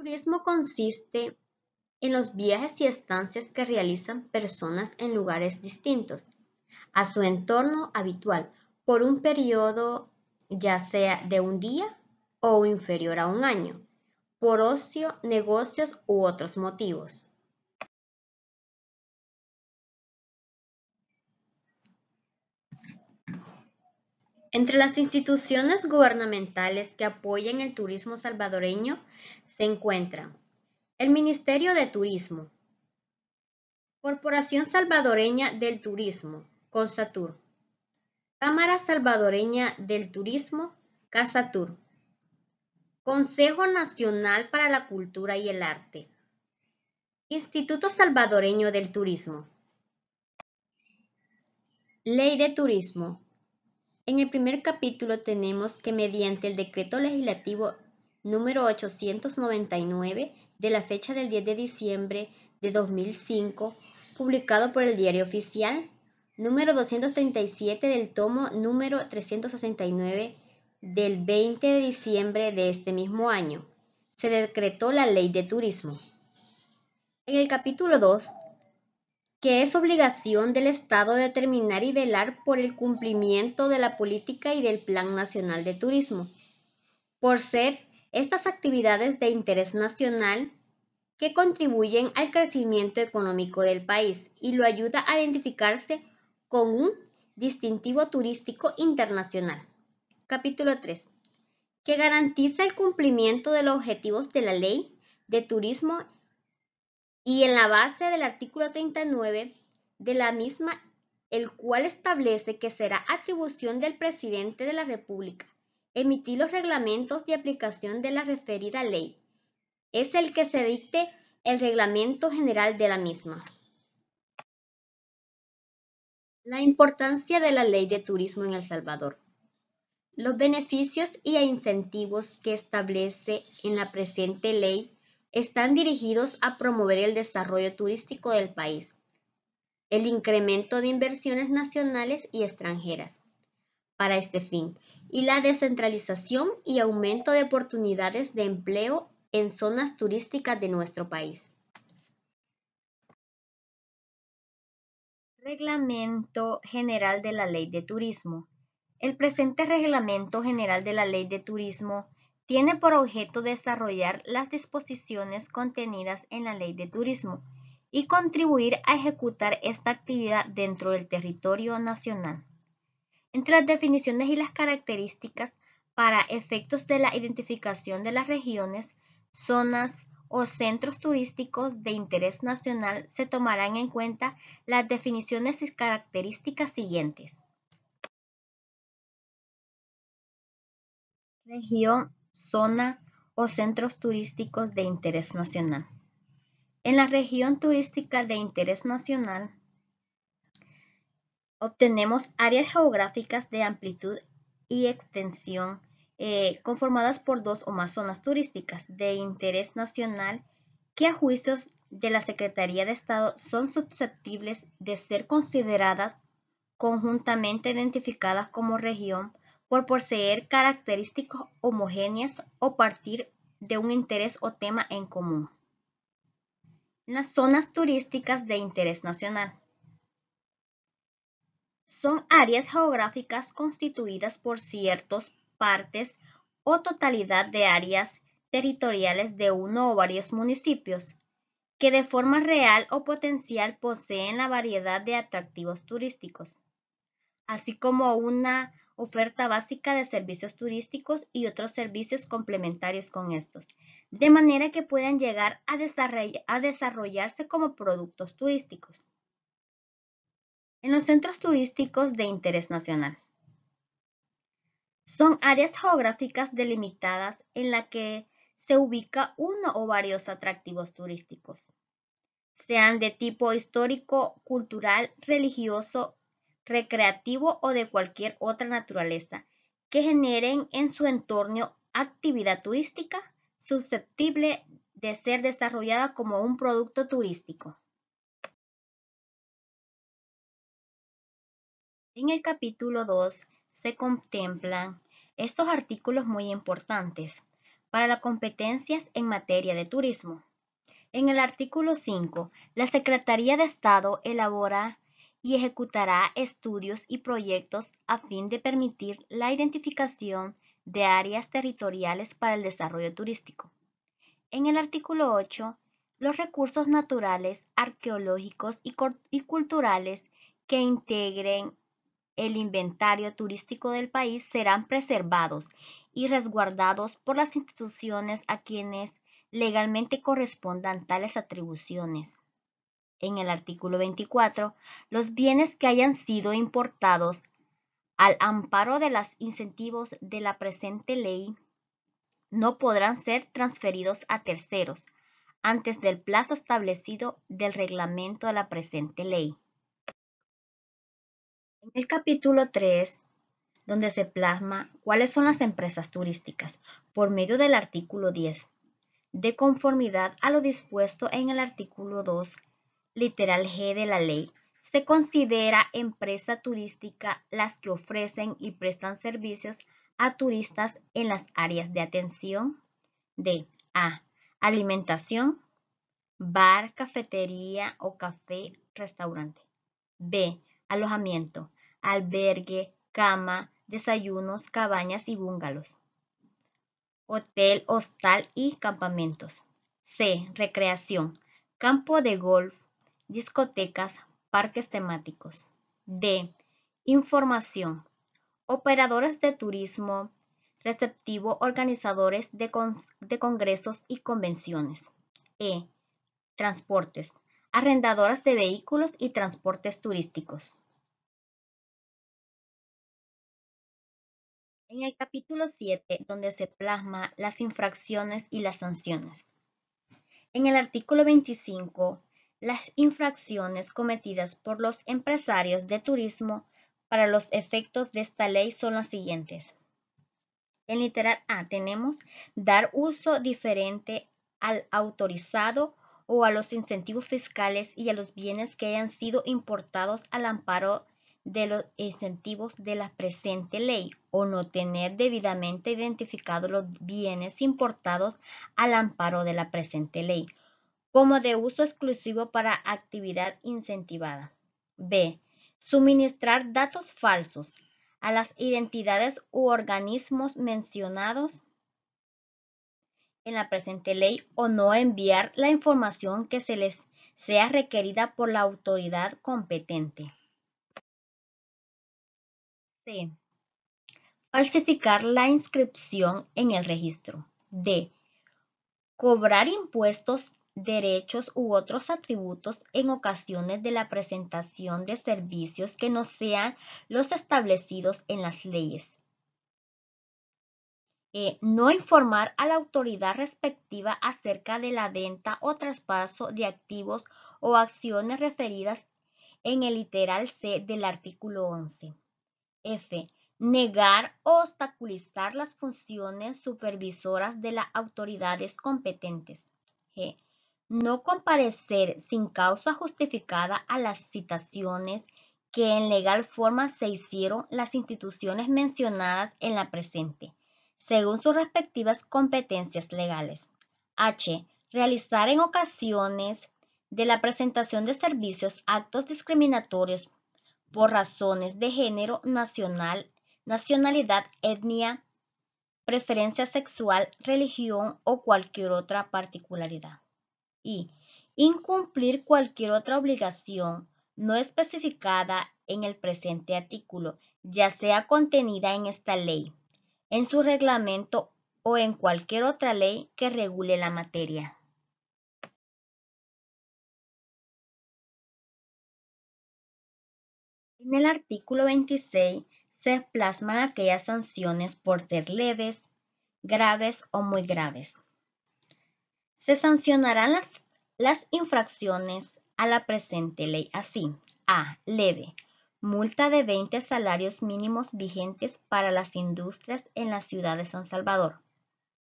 Turismo consiste en los viajes y estancias que realizan personas en lugares distintos a su entorno habitual por un periodo ya sea de un día o inferior a un año, por ocio, negocios u otros motivos. Entre las instituciones gubernamentales que apoyan el turismo salvadoreño se encuentran el Ministerio de Turismo, Corporación Salvadoreña del Turismo, CONSATUR, Cámara Salvadoreña del Turismo, CASATUR, Consejo Nacional para la Cultura y el Arte, Instituto Salvadoreño del Turismo, Ley de Turismo, en el primer capítulo tenemos que mediante el decreto legislativo número 899 de la fecha del 10 de diciembre de 2005, publicado por el Diario Oficial, número 237 del tomo número 369 del 20 de diciembre de este mismo año, se decretó la Ley de Turismo. En el capítulo 2 que es obligación del Estado determinar y velar por el cumplimiento de la política y del Plan Nacional de Turismo, por ser estas actividades de interés nacional que contribuyen al crecimiento económico del país y lo ayuda a identificarse con un distintivo turístico internacional. Capítulo 3. Que garantiza el cumplimiento de los objetivos de la Ley de Turismo y en la base del artículo 39 de la misma, el cual establece que será atribución del presidente de la República emitir los reglamentos de aplicación de la referida ley. Es el que se dicte el reglamento general de la misma. La importancia de la ley de turismo en El Salvador. Los beneficios y incentivos que establece en la presente ley están dirigidos a promover el desarrollo turístico del país, el incremento de inversiones nacionales y extranjeras para este fin y la descentralización y aumento de oportunidades de empleo en zonas turísticas de nuestro país. Reglamento General de la Ley de Turismo. El presente Reglamento General de la Ley de Turismo tiene por objeto desarrollar las disposiciones contenidas en la Ley de Turismo y contribuir a ejecutar esta actividad dentro del territorio nacional. Entre las definiciones y las características para efectos de la identificación de las regiones, zonas o centros turísticos de interés nacional se tomarán en cuenta las definiciones y características siguientes. Región zona o centros turísticos de interés nacional. En la región turística de interés nacional, obtenemos áreas geográficas de amplitud y extensión eh, conformadas por dos o más zonas turísticas de interés nacional que a juicios de la Secretaría de Estado son susceptibles de ser consideradas conjuntamente identificadas como región por poseer características homogéneas o partir de un interés o tema en común. Las zonas turísticas de interés nacional. Son áreas geográficas constituidas por ciertos partes o totalidad de áreas territoriales de uno o varios municipios, que de forma real o potencial poseen la variedad de atractivos turísticos, así como una oferta básica de servicios turísticos y otros servicios complementarios con estos, de manera que puedan llegar a, a desarrollarse como productos turísticos. En los centros turísticos de interés nacional. Son áreas geográficas delimitadas en las que se ubica uno o varios atractivos turísticos, sean de tipo histórico, cultural, religioso, recreativo o de cualquier otra naturaleza que generen en su entorno actividad turística susceptible de ser desarrollada como un producto turístico. En el capítulo 2 se contemplan estos artículos muy importantes para las competencias en materia de turismo. En el artículo 5, la Secretaría de Estado elabora y ejecutará estudios y proyectos a fin de permitir la identificación de áreas territoriales para el desarrollo turístico. En el artículo 8, los recursos naturales, arqueológicos y, culturales que integren el inventario turístico del país serán preservados y resguardados por las instituciones a quienes legalmente correspondan tales atribuciones en el artículo 24, los bienes que hayan sido importados al amparo de los incentivos de la presente ley no podrán ser transferidos a terceros antes del plazo establecido del reglamento de la presente ley. En el capítulo 3, donde se plasma cuáles son las empresas turísticas por medio del artículo 10, de conformidad a lo dispuesto en el artículo 2 literal G de la ley, se considera empresa turística las que ofrecen y prestan servicios a turistas en las áreas de atención de A. Alimentación, bar, cafetería o café, restaurante. B. Alojamiento, albergue, cama, desayunos, cabañas y búngalos. Hotel, hostal y campamentos. C. Recreación, campo de golf, discotecas, parques temáticos. D. Información. Operadores de turismo receptivo, organizadores de, congresos y convenciones. E. Transportes. Arrendadoras de vehículos y transportes turísticos. En el capítulo 7, donde se plasma las infracciones y las sanciones. En el artículo 25 las infracciones cometidas por los empresarios de turismo para los efectos de esta ley son las siguientes. En literal A tenemos dar uso diferente al autorizado o a los incentivos fiscales y a los bienes que hayan sido importados al amparo de los incentivos de la presente ley o no tener debidamente identificados los bienes importados al amparo de la presente ley como de uso exclusivo para actividad incentivada. B. Suministrar datos falsos a las identidades u organismos mencionados en la presente ley o no enviar la información que se les sea requerida por la autoridad competente. C. Falsificar la inscripción en el registro. D. Cobrar impuestos derechos u otros atributos en ocasiones de la presentación de servicios que no sean los establecidos en las leyes. E. no informar a la autoridad respectiva acerca de la venta o traspaso de activos o acciones referidas en el literal C del artículo 11. F. Negar o obstaculizar las funciones supervisoras de las autoridades competentes. G no comparecer sin causa justificada a las citaciones que en legal forma se hicieron las instituciones mencionadas en la presente, según sus respectivas competencias legales. H. Realizar en ocasiones de la presentación de servicios actos discriminatorios por razones de género nacional, nacionalidad, etnia, preferencia sexual, religión o cualquier otra particularidad y incumplir cualquier otra obligación no especificada en el presente artículo, ya sea contenida en esta ley, en su reglamento o en cualquier otra ley que regule la materia. En el artículo 26 se plasman aquellas sanciones por ser leves, graves o muy graves. Se sancionarán las, las infracciones a la presente ley así. A. Leve. Multa de 20 salarios mínimos vigentes para las industrias en la ciudad de San Salvador.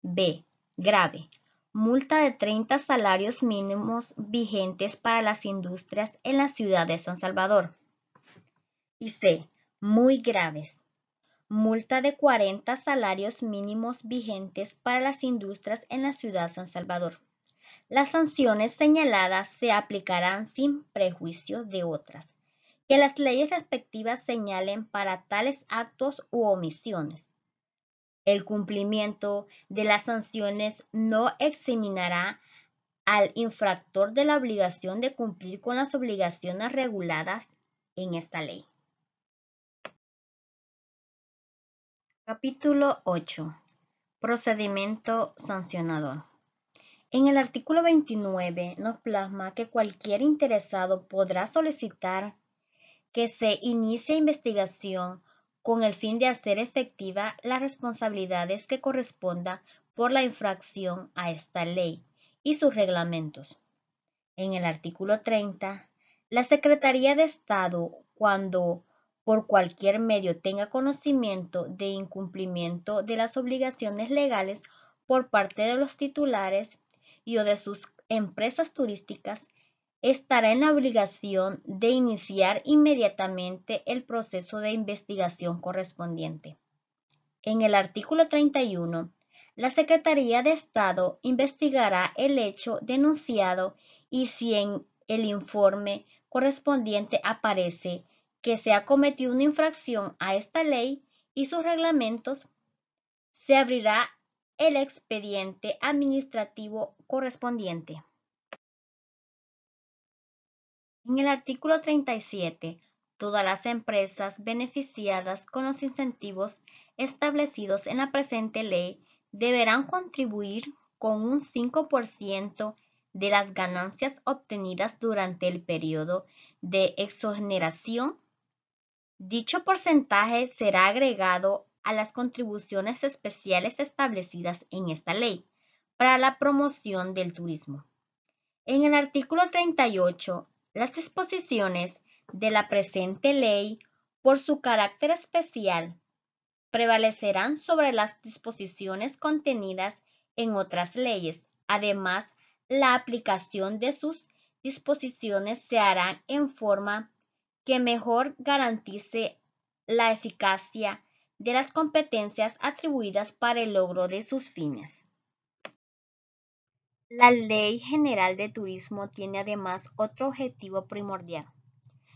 B. Grave. Multa de 30 salarios mínimos vigentes para las industrias en la ciudad de San Salvador. Y C. Muy graves. Multa de 40 salarios mínimos vigentes para las industrias en la ciudad de San Salvador. Las sanciones señaladas se aplicarán sin prejuicio de otras que las leyes respectivas señalen para tales actos u omisiones. El cumplimiento de las sanciones no examinará al infractor de la obligación de cumplir con las obligaciones reguladas en esta ley. Capítulo 8. Procedimiento sancionador. En el artículo 29 nos plasma que cualquier interesado podrá solicitar que se inicie investigación con el fin de hacer efectiva las responsabilidades que corresponda por la infracción a esta ley y sus reglamentos. En el artículo 30, la Secretaría de Estado, cuando por cualquier medio tenga conocimiento de incumplimiento de las obligaciones legales por parte de los titulares y o de sus empresas turísticas estará en la obligación de iniciar inmediatamente el proceso de investigación correspondiente. En el artículo 31, la Secretaría de Estado investigará el hecho denunciado y si en el informe correspondiente aparece que se ha cometido una infracción a esta ley y sus reglamentos, se abrirá el expediente administrativo correspondiente. En el artículo 37, todas las empresas beneficiadas con los incentivos establecidos en la presente ley deberán contribuir con un 5% de las ganancias obtenidas durante el periodo de exoneración. Dicho porcentaje será agregado a las contribuciones especiales establecidas en esta ley para la promoción del turismo. En el artículo 38, las disposiciones de la presente ley, por su carácter especial, prevalecerán sobre las disposiciones contenidas en otras leyes. Además, la aplicación de sus disposiciones se hará en forma que mejor garantice la eficacia de las competencias atribuidas para el logro de sus fines. La Ley General de Turismo tiene además otro objetivo primordial,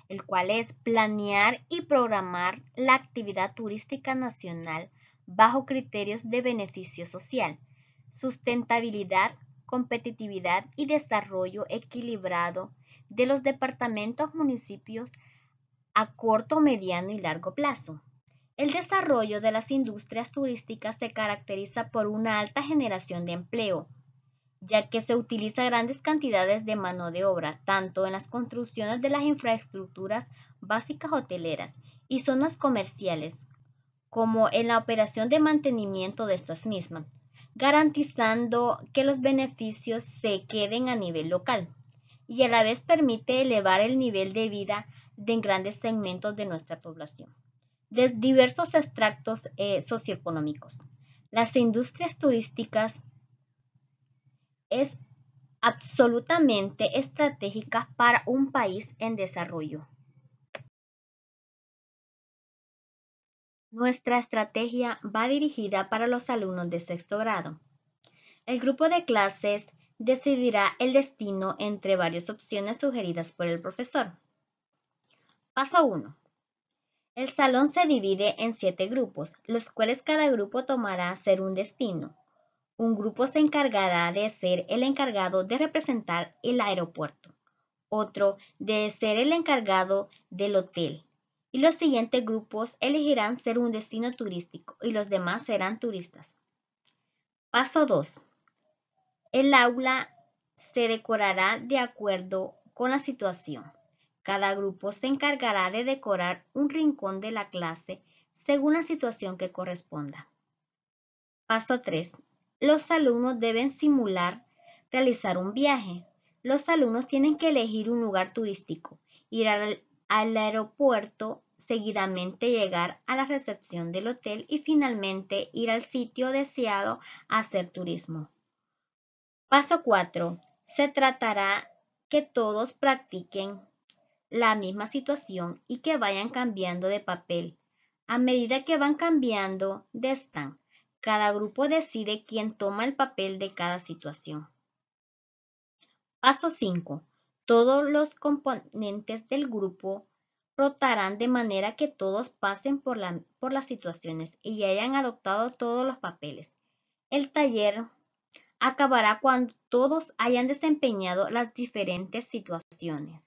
el cual es planear y programar la actividad turística nacional bajo criterios de beneficio social, sustentabilidad, competitividad y desarrollo equilibrado de los departamentos municipios a corto, mediano y largo plazo. El desarrollo de las industrias turísticas se caracteriza por una alta generación de empleo, ya que se utiliza grandes cantidades de mano de obra, tanto en las construcciones de las infraestructuras básicas hoteleras y zonas comerciales, como en la operación de mantenimiento de estas mismas, garantizando que los beneficios se queden a nivel local y a la vez permite elevar el nivel de vida de grandes segmentos de nuestra población de diversos extractos eh, socioeconómicos. Las industrias turísticas es absolutamente estratégicas para un país en desarrollo. Nuestra estrategia va dirigida para los alumnos de sexto grado. El grupo de clases decidirá el destino entre varias opciones sugeridas por el profesor. Paso 1. El salón se divide en siete grupos, los cuales cada grupo tomará ser un destino. Un grupo se encargará de ser el encargado de representar el aeropuerto, otro de ser el encargado del hotel, y los siguientes grupos elegirán ser un destino turístico y los demás serán turistas. Paso 2. El aula se decorará de acuerdo con la situación. Cada grupo se encargará de decorar un rincón de la clase según la situación que corresponda. Paso 3. Los alumnos deben simular realizar un viaje. Los alumnos tienen que elegir un lugar turístico, ir al, aeropuerto, seguidamente llegar a la recepción del hotel y finalmente ir al sitio deseado a hacer turismo. Paso 4. Se tratará que todos practiquen la misma situación y que vayan cambiando de papel. A medida que van cambiando de stand, cada grupo decide quién toma el papel de cada situación. Paso 5. Todos los componentes del grupo rotarán de manera que todos pasen por, por las situaciones y hayan adoptado todos los papeles. El taller acabará cuando todos hayan desempeñado las diferentes situaciones.